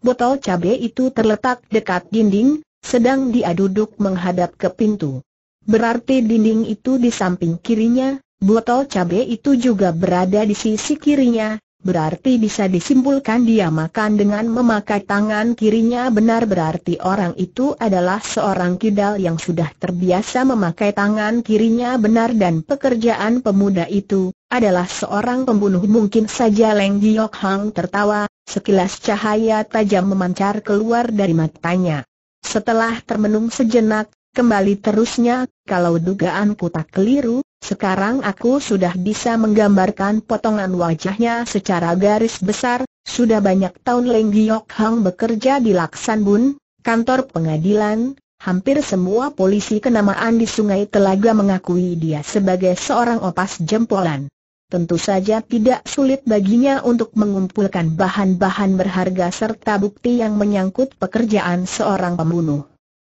Botol cabai itu terletak dekat dinding, sedang dia duduk menghadap ke pintu. Berarti dinding itu di samping kirinya, botol cabai itu juga berada di sisi kirinya, Berarti bisa disimpulkan dia makan dengan memakai tangan kirinya benar berarti orang itu adalah seorang kidal yang sudah terbiasa memakai tangan kirinya benar dan pekerjaan pemuda itu adalah seorang pembunuh mungkin saja Leng Giok Hang tertawa, sekilas cahaya tajam memancar keluar dari matanya. Setelah termenung sejenak, kembali terusnya, kalau dugaanku tak keliru, sekarang aku sudah bisa menggambarkan potongan wajahnya secara garis besar, sudah banyak tahun Leng Giok Hang bekerja di Laksan Bun, kantor pengadilan, hampir semua polisi kenamaan di Sungai Telaga mengakui dia sebagai seorang opas jempolan. Tentu saja tidak sulit baginya untuk mengumpulkan bahan-bahan berharga serta bukti yang menyangkut pekerjaan seorang pembunuh.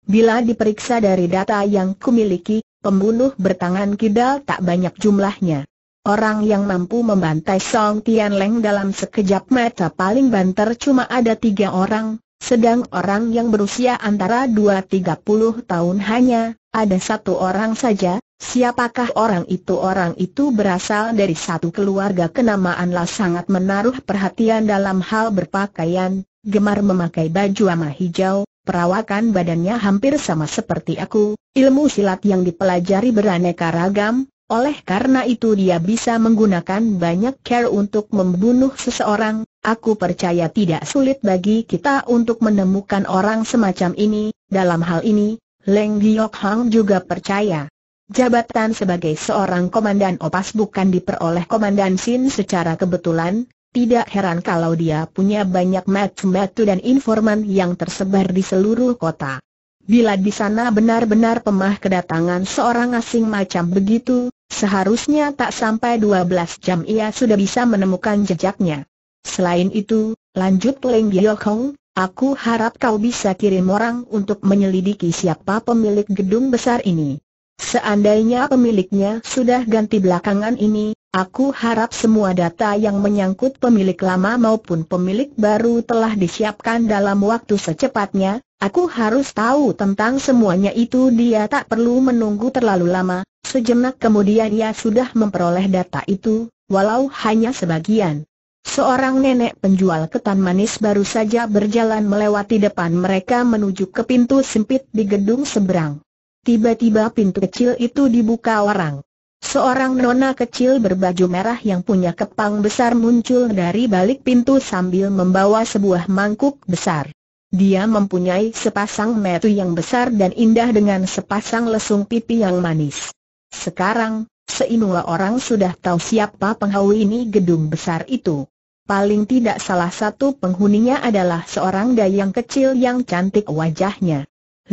Bila diperiksa dari data yang kumiliki, pembunuh bertangan kidal tak banyak jumlahnya. Orang yang mampu membantai Song Tian Leng dalam sekejap mata paling banter cuma ada tiga orang, sedang orang yang berusia antara dua tiga puluh tahun hanya, ada satu orang saja, siapakah orang itu? Orang itu berasal dari satu keluarga kenamaanlah sangat menaruh perhatian dalam hal berpakaian, gemar memakai baju ama hijau, perawakan badannya hampir sama seperti aku, ilmu silat yang dipelajari beraneka ragam, oleh karena itu dia bisa menggunakan banyak care untuk membunuh seseorang, aku percaya tidak sulit bagi kita untuk menemukan orang semacam ini, dalam hal ini, Leng Giok Hang juga percaya. Jabatan sebagai seorang komandan opas bukan diperoleh komandan Sin secara kebetulan, tidak heran kalau dia punya banyak matu-matu dan informan yang tersebar di seluruh kota. Bila di sana benar-benar pemah kedatangan seorang asing macam begitu, seharusnya tak sampai 12 jam ia sudah bisa menemukan jejaknya. Selain itu, lanjut Leng Yokong, aku harap kau bisa kirim orang untuk menyelidiki siapa pemilik gedung besar ini. Seandainya pemiliknya sudah ganti belakangan ini, Aku harap semua data yang menyangkut pemilik lama maupun pemilik baru telah disiapkan dalam waktu secepatnya, aku harus tahu tentang semuanya itu dia tak perlu menunggu terlalu lama, sejenak kemudian ia sudah memperoleh data itu, walau hanya sebagian. Seorang nenek penjual ketan manis baru saja berjalan melewati depan mereka menuju ke pintu sempit di gedung seberang. Tiba-tiba pintu kecil itu dibuka orang. Seorang nona kecil berbaju merah yang punya kepang besar muncul dari balik pintu sambil membawa sebuah mangkuk besar. Dia mempunyai sepasang metu yang besar dan indah dengan sepasang lesung pipi yang manis. Sekarang, seinua orang sudah tahu siapa penghawi ini gedung besar itu. Paling tidak salah satu penghuninya adalah seorang dayang kecil yang cantik wajahnya. 5.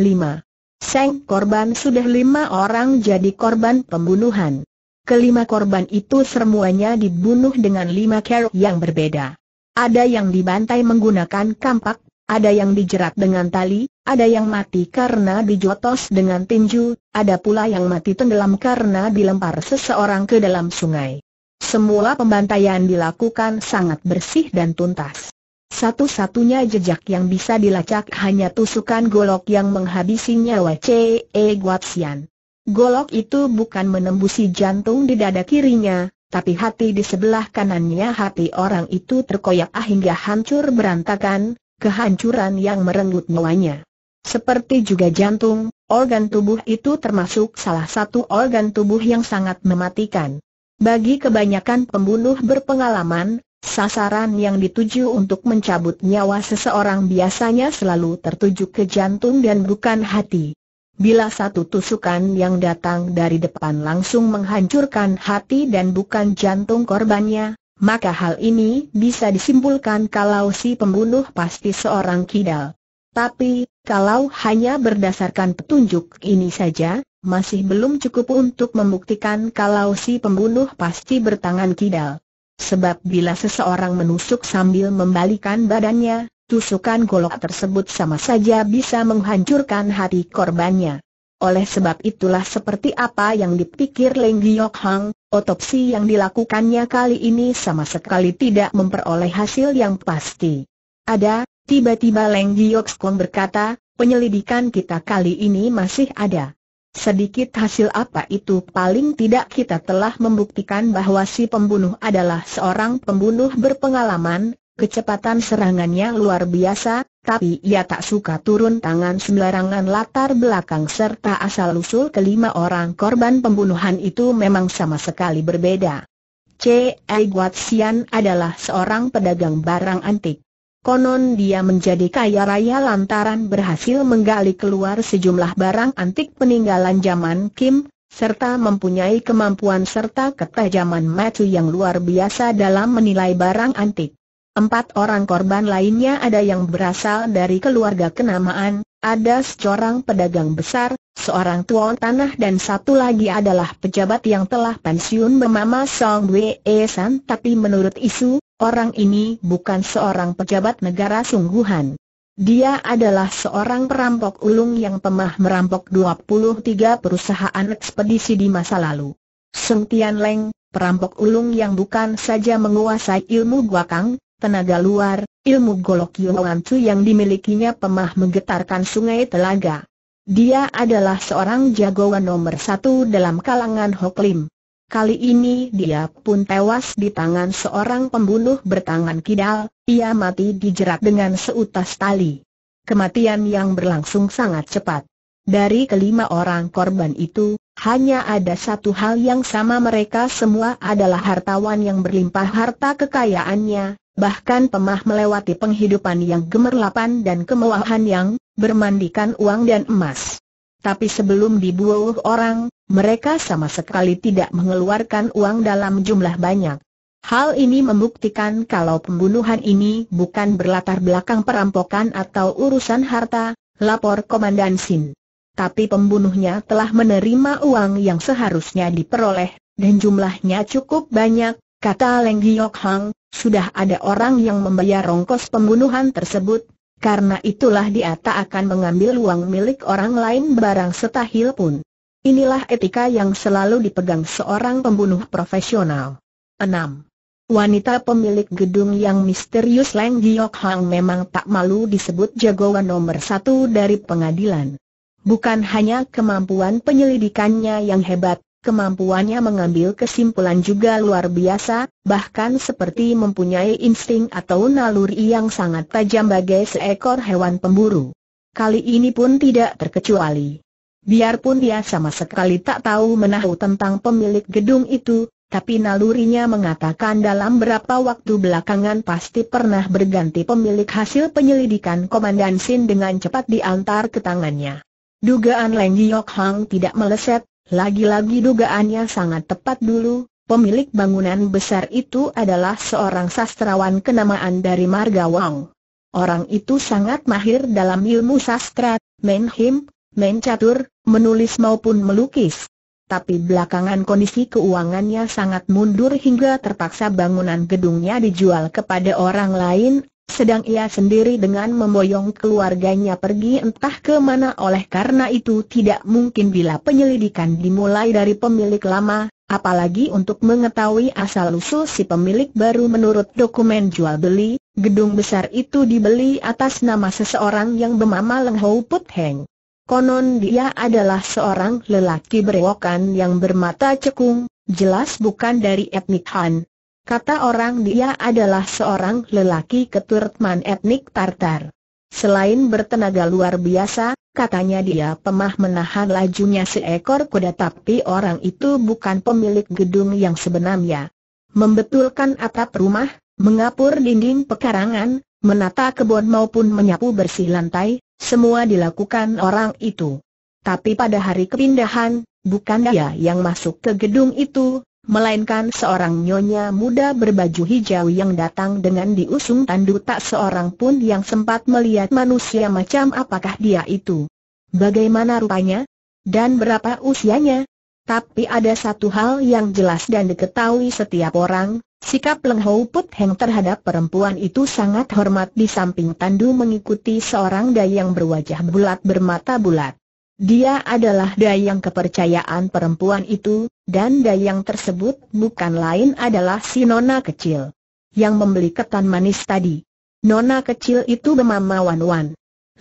Seng korban sudah lima orang jadi korban pembunuhan. Kelima korban itu semuanya dibunuh dengan lima cara yang berbeda. Ada yang dibantai menggunakan kampak, ada yang dijerat dengan tali, ada yang mati karena dijotos dengan tinju, ada pula yang mati tenggelam karena dilempar seseorang ke dalam sungai. Semua pembantaian dilakukan sangat bersih dan tuntas. Satu-satunya jejak yang bisa dilacak hanya tusukan golok yang menghabisi nyawa C.E. Guatsian. Golok itu bukan menembusi jantung di dada kirinya, tapi hati di sebelah kanannya hati orang itu terkoyak ah, hingga hancur berantakan, kehancuran yang merenggut nyawanya. Seperti juga jantung, organ tubuh itu termasuk salah satu organ tubuh yang sangat mematikan. Bagi kebanyakan pembunuh berpengalaman, Sasaran yang dituju untuk mencabut nyawa seseorang biasanya selalu tertuju ke jantung dan bukan hati. Bila satu tusukan yang datang dari depan langsung menghancurkan hati dan bukan jantung korbannya, maka hal ini bisa disimpulkan kalau si pembunuh pasti seorang kidal. Tapi, kalau hanya berdasarkan petunjuk ini saja, masih belum cukup untuk membuktikan kalau si pembunuh pasti bertangan kidal. Sebab bila seseorang menusuk sambil membalikan badannya, tusukan golok tersebut sama saja bisa menghancurkan hati korbannya. Oleh sebab itulah seperti apa yang dipikir Leng Giok Hang, otopsi yang dilakukannya kali ini sama sekali tidak memperoleh hasil yang pasti. Ada, tiba-tiba Leng Giok berkata, penyelidikan kita kali ini masih ada. Sedikit hasil apa itu paling tidak kita telah membuktikan bahwa si pembunuh adalah seorang pembunuh berpengalaman, kecepatan serangannya luar biasa, tapi ia tak suka turun tangan sembarangan latar belakang serta asal-usul kelima orang korban pembunuhan itu memang sama sekali berbeda. C. E. Guatsian adalah seorang pedagang barang antik. Konon dia menjadi kaya raya lantaran berhasil menggali keluar sejumlah barang antik peninggalan zaman Kim, serta mempunyai kemampuan serta ketajaman mata yang luar biasa dalam menilai barang antik. Empat orang korban lainnya ada yang berasal dari keluarga kenamaan, ada seorang pedagang besar, seorang tuan tanah dan satu lagi adalah pejabat yang telah pensiun bernama Song Wei San tapi menurut isu, orang ini bukan seorang pejabat negara sungguhan. Dia adalah seorang perampok ulung yang pemah merampok 23 perusahaan ekspedisi di masa lalu. Seng Tian Leng, perampok ulung yang bukan saja menguasai ilmu guakang, tenaga luar, ilmu golok Yuan cu yang dimilikinya pemah menggetarkan sungai telaga. Dia adalah seorang jagoan nomor satu dalam kalangan Hoklim. Kali ini dia pun tewas di tangan seorang pembunuh bertangan kidal, ia mati dijerat dengan seutas tali. Kematian yang berlangsung sangat cepat. Dari kelima orang korban itu, hanya ada satu hal yang sama mereka semua adalah hartawan yang berlimpah harta kekayaannya, bahkan pemah melewati penghidupan yang gemerlapan dan kemewahan yang bermandikan uang dan emas. Tapi sebelum dibunuh orang, mereka sama sekali tidak mengeluarkan uang dalam jumlah banyak. Hal ini membuktikan kalau pembunuhan ini bukan berlatar belakang perampokan atau urusan harta, lapor Komandan Sin. Tapi pembunuhnya telah menerima uang yang seharusnya diperoleh, dan jumlahnya cukup banyak, kata Leng Hang, sudah ada orang yang membayar rongkos pembunuhan tersebut, karena itulah dia tak akan mengambil uang milik orang lain barang setahil pun. Inilah etika yang selalu dipegang seorang pembunuh profesional. 6. Wanita pemilik gedung yang misterius Leng Giok Hang memang tak malu disebut jagoan nomor satu dari pengadilan. Bukan hanya kemampuan penyelidikannya yang hebat, kemampuannya mengambil kesimpulan juga luar biasa, bahkan seperti mempunyai insting atau naluri yang sangat tajam bagai seekor hewan pemburu. Kali ini pun tidak terkecuali. Biarpun dia sama sekali tak tahu menahu tentang pemilik gedung itu, tapi nalurinya mengatakan dalam berapa waktu belakangan pasti pernah berganti pemilik hasil penyelidikan Komandan Sin dengan cepat diantar ke tangannya. Dugaan Leng Yok Hang tidak meleset, lagi-lagi dugaannya sangat tepat dulu, pemilik bangunan besar itu adalah seorang sastrawan kenamaan dari Marga Wang. Orang itu sangat mahir dalam ilmu sastra, main him, main catur, menulis maupun melukis. Tapi belakangan kondisi keuangannya sangat mundur hingga terpaksa bangunan gedungnya dijual kepada orang lain sedang ia sendiri dengan memboyong keluarganya pergi entah ke mana oleh karena itu tidak mungkin bila penyelidikan dimulai dari pemilik lama, apalagi untuk mengetahui asal-usul si pemilik baru menurut dokumen jual-beli, gedung besar itu dibeli atas nama seseorang yang bernama Leng Hou Put Heng. Konon dia adalah seorang lelaki berewokan yang bermata cekung, jelas bukan dari etnik Han, Kata orang dia adalah seorang lelaki keturutan etnik Tartar. Selain bertenaga luar biasa, katanya dia pemah menahan lajunya seekor kuda tapi orang itu bukan pemilik gedung yang sebenarnya. Membetulkan atap rumah, mengapur dinding pekarangan, menata kebun maupun menyapu bersih lantai, semua dilakukan orang itu. Tapi pada hari kepindahan, bukan dia yang masuk ke gedung itu, melainkan seorang nyonya muda berbaju hijau yang datang dengan diusung tandu tak seorang pun yang sempat melihat manusia macam apakah dia itu. Bagaimana rupanya? Dan berapa usianya? Tapi ada satu hal yang jelas dan diketahui setiap orang, sikap Leng Hou Put Heng terhadap perempuan itu sangat hormat di samping Tandu mengikuti seorang dayang berwajah bulat bermata bulat. Dia adalah dayang kepercayaan perempuan itu, dan dayang tersebut bukan lain adalah si Nona kecil yang membeli ketan manis tadi. Nona kecil itu bernama Wan Wan.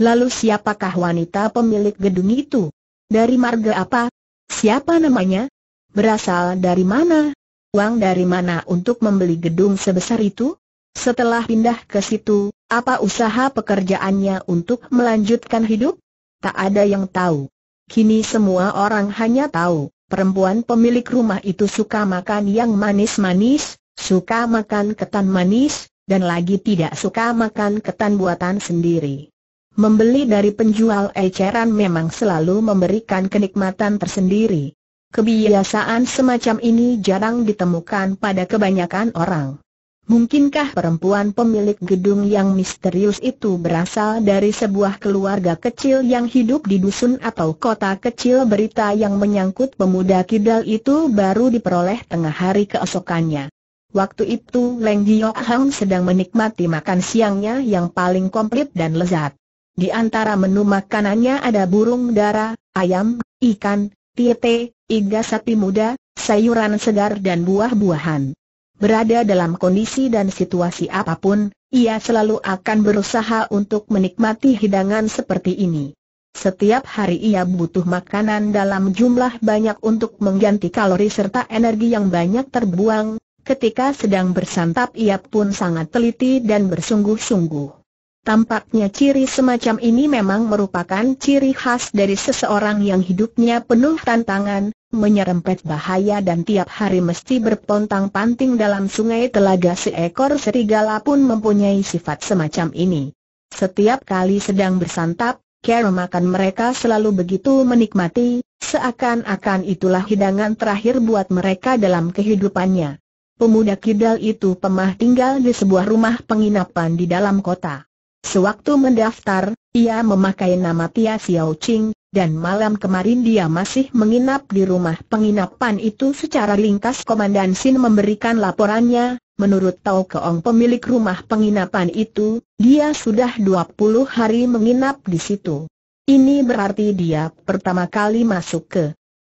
Lalu siapakah wanita pemilik gedung itu? Dari marga apa? Siapa namanya? Berasal dari mana? Uang dari mana untuk membeli gedung sebesar itu? Setelah pindah ke situ, apa usaha pekerjaannya untuk melanjutkan hidup? tak ada yang tahu. Kini semua orang hanya tahu, perempuan pemilik rumah itu suka makan yang manis-manis, suka makan ketan manis, dan lagi tidak suka makan ketan buatan sendiri. Membeli dari penjual eceran memang selalu memberikan kenikmatan tersendiri. Kebiasaan semacam ini jarang ditemukan pada kebanyakan orang. Mungkinkah perempuan pemilik gedung yang misterius itu berasal dari sebuah keluarga kecil yang hidup di dusun atau kota kecil berita yang menyangkut pemuda kidal itu baru diperoleh tengah hari keesokannya. Waktu itu Leng Giok Hang sedang menikmati makan siangnya yang paling komplit dan lezat. Di antara menu makanannya ada burung dara, ayam, ikan, tiete, iga sapi muda, sayuran segar dan buah-buahan. Berada dalam kondisi dan situasi apapun, ia selalu akan berusaha untuk menikmati hidangan seperti ini. Setiap hari ia butuh makanan dalam jumlah banyak untuk mengganti kalori serta energi yang banyak terbuang, ketika sedang bersantap ia pun sangat teliti dan bersungguh-sungguh. Tampaknya ciri semacam ini memang merupakan ciri khas dari seseorang yang hidupnya penuh tantangan, menyerempet bahaya dan tiap hari mesti berpontang-panting dalam sungai telaga seekor serigala pun mempunyai sifat semacam ini. Setiap kali sedang bersantap, care makan mereka selalu begitu menikmati, seakan-akan itulah hidangan terakhir buat mereka dalam kehidupannya. Pemuda kidal itu pemah tinggal di sebuah rumah penginapan di dalam kota. Sewaktu mendaftar, ia memakai nama Tia Xiao Ching, dan malam kemarin dia masih menginap di rumah penginapan itu secara ringkas Komandan Sin memberikan laporannya, menurut Tau Keong pemilik rumah penginapan itu, dia sudah 20 hari menginap di situ. Ini berarti dia pertama kali masuk ke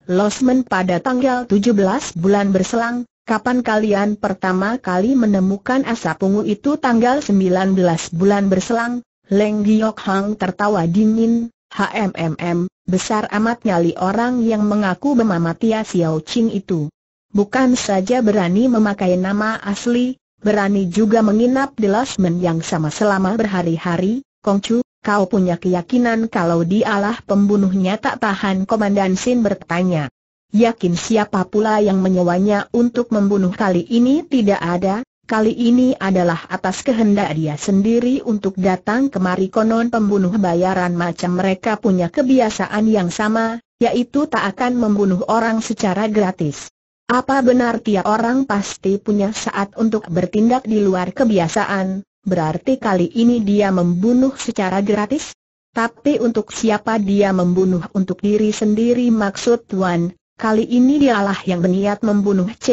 Losmen pada tanggal 17 bulan berselang, kapan kalian pertama kali menemukan asap ungu itu tanggal 19 bulan berselang, Leng Giok Hang tertawa dingin, HMMM, besar amat nyali orang yang mengaku bernama Tia Xiao Qing itu. Bukan saja berani memakai nama asli, berani juga menginap di lasmen yang sama selama berhari-hari, Kongcu, kau punya keyakinan kalau dialah pembunuhnya tak tahan Komandan Sin bertanya. Yakin siapa pula yang menyewanya untuk membunuh kali ini tidak ada, Kali ini adalah atas kehendak dia sendiri untuk datang kemari konon pembunuh bayaran macam mereka punya kebiasaan yang sama, yaitu tak akan membunuh orang secara gratis. Apa benar tiap orang pasti punya saat untuk bertindak di luar kebiasaan, berarti kali ini dia membunuh secara gratis? Tapi untuk siapa dia membunuh untuk diri sendiri maksud Tuan, Kali ini dialah yang berniat membunuh E, C.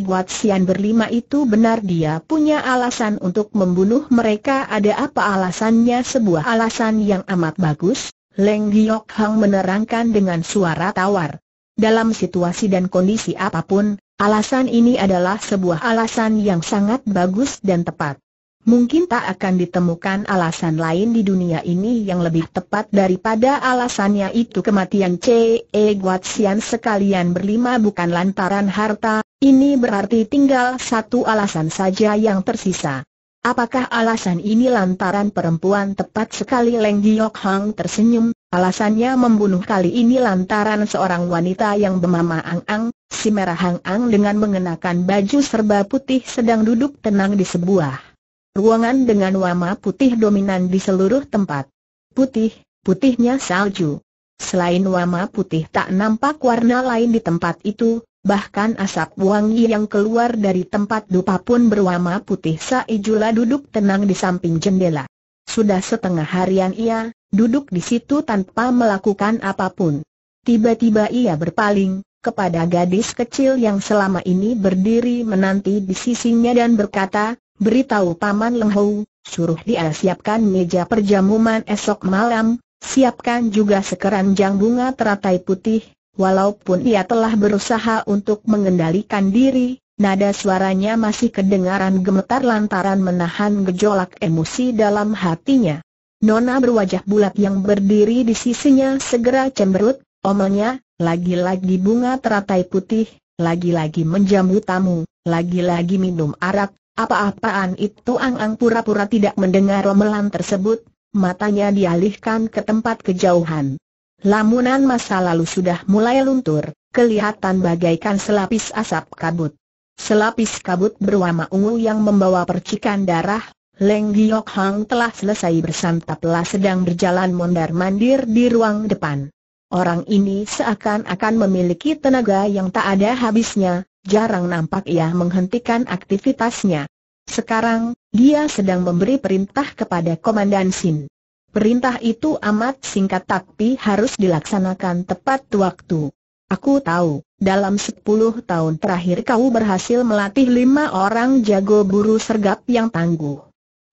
Guat, Sian berlima itu benar dia punya alasan untuk membunuh mereka ada apa alasannya sebuah alasan yang amat bagus, Leng Giok Hang menerangkan dengan suara tawar. Dalam situasi dan kondisi apapun, alasan ini adalah sebuah alasan yang sangat bagus dan tepat mungkin tak akan ditemukan alasan lain di dunia ini yang lebih tepat daripada alasannya itu kematian C. E. Guatsian sekalian berlima bukan lantaran harta, ini berarti tinggal satu alasan saja yang tersisa. Apakah alasan ini lantaran perempuan tepat sekali Leng Giok Hang tersenyum, alasannya membunuh kali ini lantaran seorang wanita yang bernama Ang Ang, si merah Hang Ang dengan mengenakan baju serba putih sedang duduk tenang di sebuah ruangan dengan warna putih dominan di seluruh tempat. Putih, putihnya salju. Selain warna putih tak nampak warna lain di tempat itu, bahkan asap wangi yang keluar dari tempat dupa pun berwarna putih Saijula duduk tenang di samping jendela. Sudah setengah harian ia, duduk di situ tanpa melakukan apapun. Tiba-tiba ia berpaling, kepada gadis kecil yang selama ini berdiri menanti di sisinya dan berkata, Beritahu Paman Leng Hou, suruh dia siapkan meja perjamuan esok malam, siapkan juga sekeranjang bunga teratai putih, walaupun ia telah berusaha untuk mengendalikan diri, nada suaranya masih kedengaran gemetar lantaran menahan gejolak emosi dalam hatinya. Nona berwajah bulat yang berdiri di sisinya segera cemberut, omelnya, lagi-lagi bunga teratai putih, lagi-lagi menjamu tamu, lagi-lagi minum arak, apa-apaan itu Ang-Ang pura-pura tidak mendengar omelan tersebut, matanya dialihkan ke tempat kejauhan. Lamunan masa lalu sudah mulai luntur, kelihatan bagaikan selapis asap kabut. Selapis kabut berwarna ungu yang membawa percikan darah, Leng Giok Hang telah selesai bersantaplah sedang berjalan mondar-mandir di ruang depan. Orang ini seakan-akan memiliki tenaga yang tak ada habisnya, jarang nampak ia menghentikan aktivitasnya. Sekarang, dia sedang memberi perintah kepada Komandan Sin. Perintah itu amat singkat tapi harus dilaksanakan tepat waktu. Aku tahu, dalam 10 tahun terakhir kau berhasil melatih lima orang jago buru sergap yang tangguh.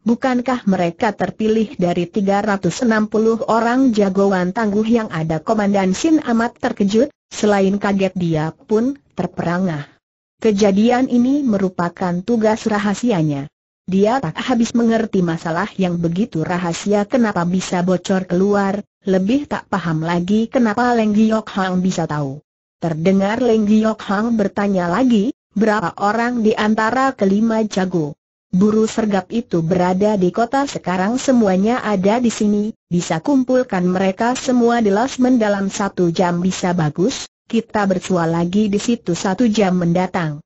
Bukankah mereka terpilih dari 360 orang jagoan tangguh yang ada Komandan Sin amat terkejut, selain kaget dia pun terperangah. Kejadian ini merupakan tugas rahasianya. Dia tak habis mengerti masalah yang begitu rahasia kenapa bisa bocor keluar, lebih tak paham lagi kenapa Leng Giok Hang bisa tahu. Terdengar Leng Giok Hang bertanya lagi, berapa orang di antara kelima jago? Buru sergap itu berada di kota sekarang semuanya ada di sini, bisa kumpulkan mereka semua di Lasmen dalam satu jam bisa bagus, kita bersua lagi di situ satu jam mendatang.